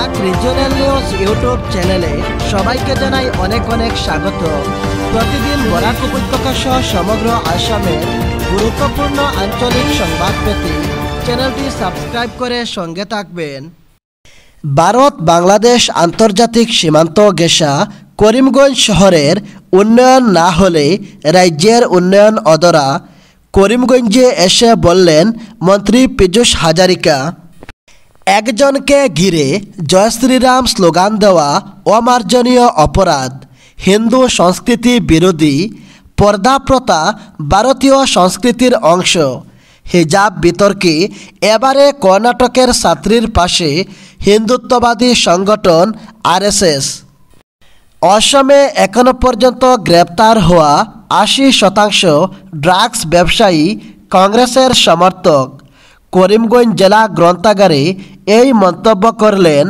প্রাক regional news YouTube চ্যানেলে সবাইকে জানাই অনেক অনেক স্বাগত প্রতিদিন বরাক উপত্যকা সহ সমগ্র আসামের গুরুত্বপূর্ণ আঞ্চলিক সংবাদ পেতে চ্যানেলটি সাবস্ক্রাইব করে সঙ্গে থাকবেন ভারত বাংলাদেশ আন্তর্জাতিক সীমান্ত গেসা করিমগঞ্জ শহরের উন্নয়ন না হলে রাজ্যের উন্নয়ন অদরা করিমগঞ্জে এসে বললেন মন্ত্রী পীযুষ হাজারিকা একজনকে ঘিরে জয় শ্রীরাম স্লোগান দেওয়া অমার্জনীয় অপরাধ হিন্দু সংস্কৃতি বিরোধী পর্দা প্রথা ভারতীয় সংস্কৃতির অংশ হিজাব বিতর্কে এবারে কর্ণাটকের ছাত্রীর পাশে হিন্দুত্ববাদী সংগঠন আরএসএস অসমে এখনো পর্যন্ত গ্রেপ্তার হওয়া আশি শতাংশ ড্রাগস ব্যবসায়ী কংগ্রেসের সমর্থক করিমগঞ্জ জেলা গ্রন্থাগারে এই মন্তব্য করলেন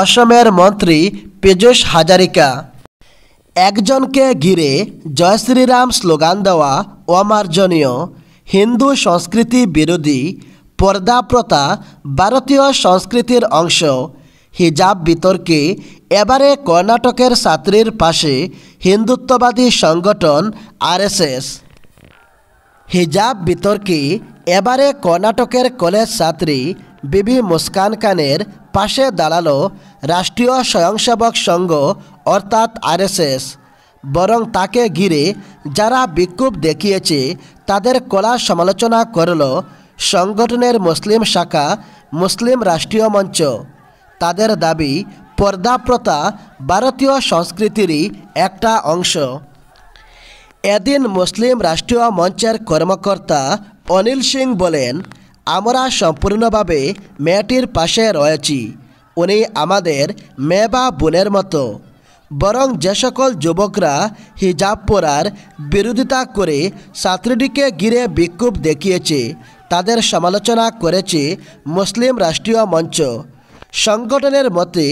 অসমের মন্ত্রী পীযূষ হাজারিকা একজনকে ঘিরে জয় শ্রীরাম স্লোগান দেওয়া অমার্জনীয় হিন্দু সংস্কৃতি বিরোধী পর্দা প্রথা ভারতীয় সংস্কৃতির অংশ হিজাব বিতর্কে এবারে কর্ণাটকের ছাত্রীর পাশে হিন্দুত্ববাদী সংগঠন আরএসএস হিজাব বিতর্কে এবারে কর্ণাটকের কলেজ ছাত্রী বিবি মুস্কান খানের পাশে দাঁড়ালো রাষ্ট্রীয় স্বয়ংসেবক সংঘ অর্থাৎ আরএসএস বরং তাকে ঘিরে যারা বিক্ষোভ দেখিয়েছে তাদের কলা সমালোচনা করল সংগঠনের মুসলিম শাখা মুসলিম রাষ্ট্রীয় মঞ্চ তাদের দাবি পর্দাপ্রতা ভারতীয় সংস্কৃতিরই একটা অংশ এদিন মুসলিম রাষ্ট্রীয় মঞ্চের কর্মকর্তা অনিল সিং বলেন আমরা সম্পূর্ণভাবে মেয়েটির পাশে রয়েছি উনি আমাদের মেয়ে বা বোনের মতো বরং যে সকল যুবকরা হিজাব পরার বিরোধিতা করে ছাত্রীটিকে ঘিরে বিক্ষোভ দেখিয়েছে তাদের সমালোচনা করেছে মুসলিম রাষ্ট্রীয় মঞ্চ সংগঠনের মতে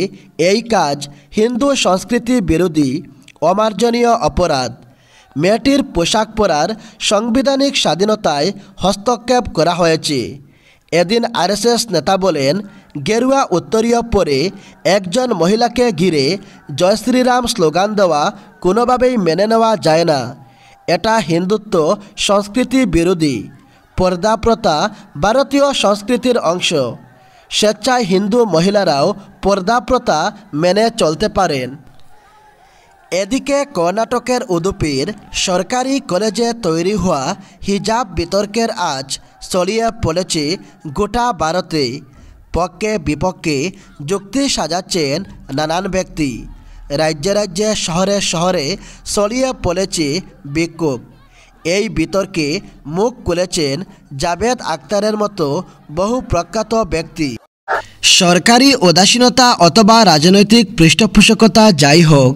এই কাজ হিন্দু সংস্কৃতি বিরোধী অমার্জনীয় অপরাধ মেয়েটির পোশাক পরার সাংবিধানিক স্বাধীনতায় হস্তক্ষেপ করা হয়েছে এদিন আরএসএস নেতা বলেন গেরুয়া উত্তরীয় পরে একজন মহিলাকে ঘিরে জয় শ্রীরাম স্লোগান দেওয়া কোনোভাবেই মেনে নেওয়া যায় না এটা হিন্দুত্ব সংস্কৃতি বিরোধী পর্দা প্রথা ভারতীয় সংস্কৃতির অংশ স্বেচ্ছায় হিন্দু মহিলারাও পর্দা প্রথা মেনে চলতে পারেন এদিকে কর্ণাটকের উদুপির সরকারি কলেজে তৈরি হওয়া হিজাব বিতর্কের আজ ছড়িয়ে পড়েছে গোটা ভারতে পক্ষে বিপক্ষে যুক্তি সাজাচ্ছেন নানান ব্যক্তি রাজ্যে রাজ্যে শহরে শহরে ছড়িয়ে পড়েছে বিক্ষোভ এই বিতর্কে মুখ খুলেছেন জাভেদ আক্তারের মতো বহু প্রখ্যাত ব্যক্তি সরকারি উদাসীনতা অথবা রাজনৈতিক পৃষ্ঠপোষকতা যাই হোক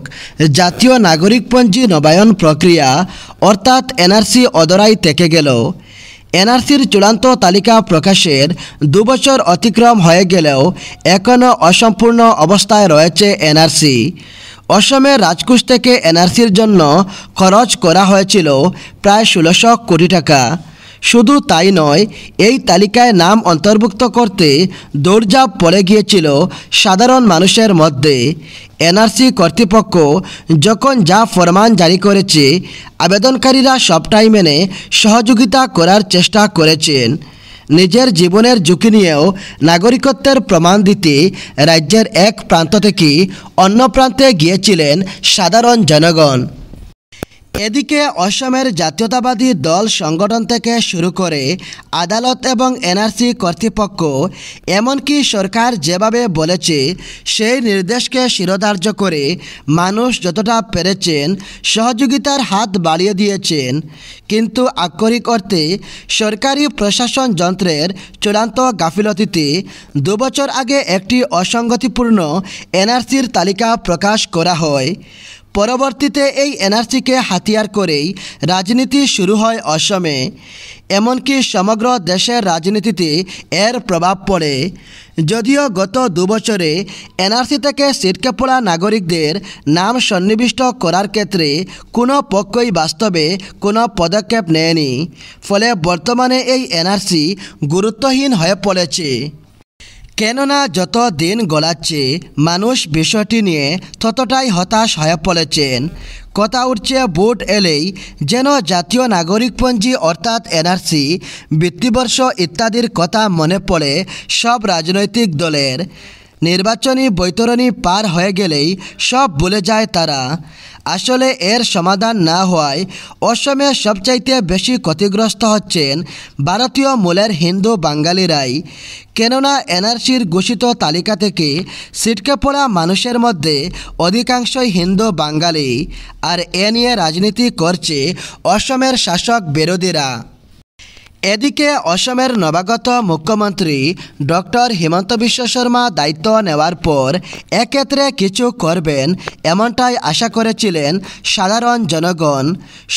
জাতীয় নাগরিকপঞ্জি নবায়ন প্রক্রিয়া অর্থাৎ এনআরসি অদরাই থেকে গেল এনআরসির চূড়ান্ত তালিকা প্রকাশের দুবছর অতিক্রম হয়ে গেলেও এখনও অসম্পূর্ণ অবস্থায় রয়েছে এনআরসি অসমে রাজকোষ থেকে এনআরসির জন্য খরচ করা হয়েছিল প্রায় ষোলোশো কোটি টাকা শুধু তাই নয় এই তালিকায় নাম অন্তর্ভুক্ত করতে দৌড়ঝাঁপ পড়ে গিয়েছিল সাধারণ মানুষের মধ্যে এনআরসি কর্তৃপক্ষ যখন যা ফরমান জারি করেছে আবেদনকারীরা সবটাই মেনে সহযোগিতা করার চেষ্টা করেছেন নিজের জীবনের ঝুঁকি নিয়েও নাগরিকত্বের প্রমাণ দিতে রাজ্যের এক প্রান্ত থেকে অন্য প্রান্তে গিয়েছিলেন সাধারণ জনগণ এদিকে অসমের জাতীয়তাবাদী দল সংগঠন থেকে শুরু করে আদালত এবং এনআরসি কর্তৃপক্ষ এমনকি সরকার যেভাবে বলেছে সেই নির্দেশকে শিরোধার্য করে মানুষ যতটা পেরেছেন সহযোগিতার হাত বাড়িয়ে দিয়েছেন কিন্তু আক্ষরিক অর্থে সরকারি প্রশাসন যন্ত্রের চূড়ান্ত গাফিলতিতে দুবছর আগে একটি অসঙ্গতিপূর্ণ এনআরসির তালিকা প্রকাশ করা হয় পরবর্তীতে এই এনআরসিকে হাতিয়ার করেই রাজনীতি শুরু হয় অসমে এমনকি সমগ্র দেশের রাজনীতিতে এর প্রভাব পড়ে যদিও গত দুবছরে এনআরসি থেকে সিটকে পড়া নাগরিকদের নাম সন্নিবিষ্ট করার ক্ষেত্রে কোনো পক্ষই বাস্তবে কোনো পদক্ষেপ নেয়নি ফলে বর্তমানে এই এনআরসি গুরুত্বহীন হয়ে পড়েছে কেননা যত দিন গলাচ্ছে মানুষ বিষয়টি নিয়ে ততটাই হতাশ হয়ে পড়েছেন কথা উঠছে ভোট এলেই যেন জাতীয় নাগরিকপঞ্জি অর্থাৎ এনআরসি বৃত্তিবর্ষ ইত্যাদির কথা মনে পড়ে সব রাজনৈতিক দলের নির্বাচনী বৈতরণী পার হয়ে গেলেই সব বলে যায় তারা আসলে এর সমাধান না হওয়ায় অসমে সবচাইতে বেশি ক্ষতিগ্রস্ত হচ্ছেন ভারতীয় মূলের হিন্দু বাঙালিরাই কেননা এনআরসির ঘোষিত তালিকা থেকে ছিটকে পড়া মানুষের মধ্যে অধিকাংশই হিন্দু বাঙালি আর এ নিয়ে রাজনীতি করছে অসমের শাসক বিরোধীরা এদিকে অসমের নবাগত মুখ্যমন্ত্রী ডক্টর হিমন্ত বিশ্ব শর্মা দায়িত্ব নেওয়ার পর এক্ষেত্রে কিছু করবেন এমনটাই আশা করেছিলেন সাধারণ জনগণ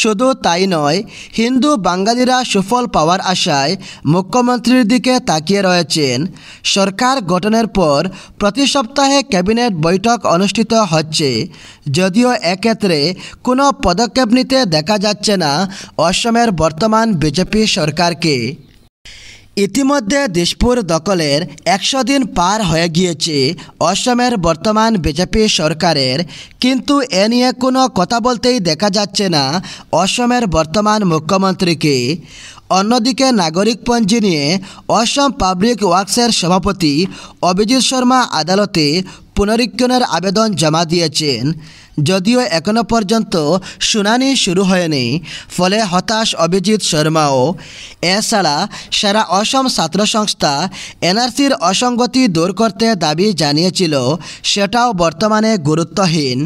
শুধু তাই নয় হিন্দু বাঙালিরা সুফল পাওয়ার আশায় মুখ্যমন্ত্রীর দিকে তাকিয়ে রয়েছেন সরকার গঠনের পর প্রতি সপ্তাহে ক্যাবিনেট বৈঠক অনুষ্ঠিত হচ্ছে যদিও এক্ষেত্রে কোনো পদক্ষেপ নিতে দেখা যাচ্ছে না অসমের বর্তমান বিজেপি সরকার থাকে ইতিমধ্যে দিশপুর দখলের একশো দিন পার হয়ে গিয়েছে অসমের বর্তমান বিজেপি সরকারের কিন্তু এ নিয়ে কোনো কথা বলতেই দেখা যাচ্ছে না অসমের বর্তমান মুখ্যমন্ত্রীকে অন্যদিকে নাগরিকপঞ্জি নিয়ে অসম পাবলিক ওয়ার্কসের সভাপতি অভিজিৎ শর্মা আদালতে পুনরীক্ষণের আবেদন জমা দিয়েছেন যদিও এখনও পর্যন্ত শুনানি শুরু হয়নি ফলে হতাশ অভিজিৎ শর্মাও এছাড়া সারা অসম ছাত্র সংস্থা এনআরসির অসঙ্গতি দূর করতে দাবি জানিয়েছিল সেটাও বর্তমানে গুরুত্বহীন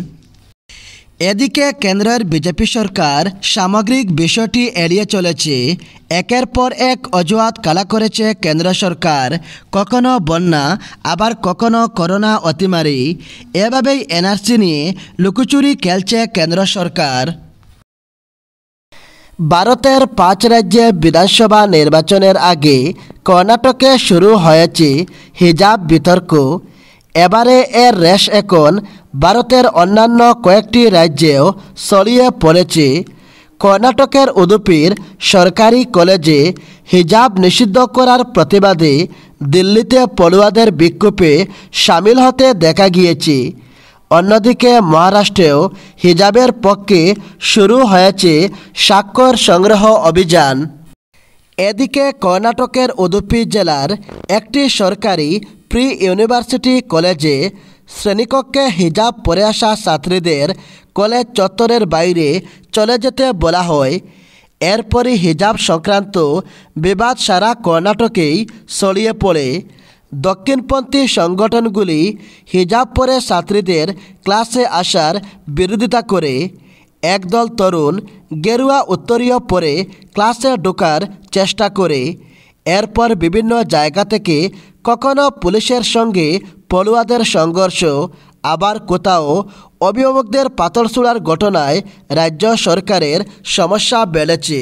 এদিকে কেন্দ্রের বিজেপি সরকার সামগ্রিক বিষয়টি এড়িয়ে চলেছে একের পর এক অজুহাত কালা করেছে কেন্দ্র সরকার কখনো বন্যা আবার কখনো করোনা অতিমারি এভাবেই এনআরসি নিয়ে লুকুচুরি খেলছে কেন্দ্র সরকার ভারতের পাঁচ রাজ্যে বিধানসভা নির্বাচনের আগে কর্ণাটকে শুরু হয়েছে হিজাব বিতর্ক এবারে এর রেশ এখন ভারতের অন্যান্য কয়েকটি রাজ্যেও ছড়িয়ে পড়েছে কর্ণাটকের উদুপির সরকারি কলেজে হিজাব নিষিদ্ধ করার প্রতিবাদে দিল্লিতে পড়ুয়াদের বিক্ষোভে সামিল হতে দেখা গিয়েছে অন্যদিকে মহারাষ্ট্রেও হিজাবের পক্ষে শুরু হয়েছে স্বাক্ষর সংগ্রহ অভিযান এদিকে কর্ণাটকের উদুপি জেলার একটি সরকারি প্রি ইউনিভার্সিটি কলেজে শ্রেণীকক্ষে হিজাব পরে আসা ছাত্রীদের কলেজ চত্বরের বাইরে চলে যেতে বলা হয় এরপরই হিজাব সংক্রান্ত বিবাদ সারা কর্ণাটকেই ছড়িয়ে পড়ে দক্ষিণপন্থী সংগঠনগুলি হিজাব পরে ছাত্রীদের ক্লাসে আসার বিরোধিতা করে একদল তরুণ গেরুয়া উত্তরীয় পরে ক্লাসে ঢোকার চেষ্টা করে এরপর বিভিন্ন জায়গা থেকে কখনো পুলিশের সঙ্গে পলুয়াদের সংঘর্ষ আবার কোথাও অভিভাবকদের পাথর ঘটনায় রাজ্য সরকারের সমস্যা বেড়েছে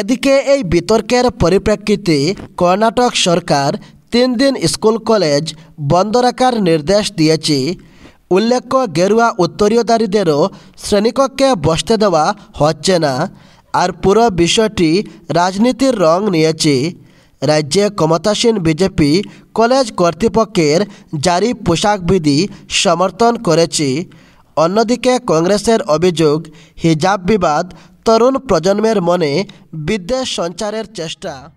এদিকে এই বিতর্কের পরিপ্রেক্ষিতে কর্ণাটক সরকার তিন দিন স্কুল কলেজ বন্ধ রাখার নির্দেশ দিয়েছে উল্লেখ্য গেরুয়া উত্তরীয়দারীদেরও শ্রেণীকক্ষে বসতে দেওয়া হচ্ছে না আর পুরো বিষয়টি রাজনীতির রং নিয়েছে রাজ্যে ক্ষমতাসীন বিজেপি কলেজ কর্তৃপক্ষের জারি পোশাক বিধি সমর্থন করেছে অন্যদিকে কংগ্রেসের অভিযোগ হিজাব বিবাদ তরুণ প্রজন্মের মনে বিদ্বেষ সঞ্চারের চেষ্টা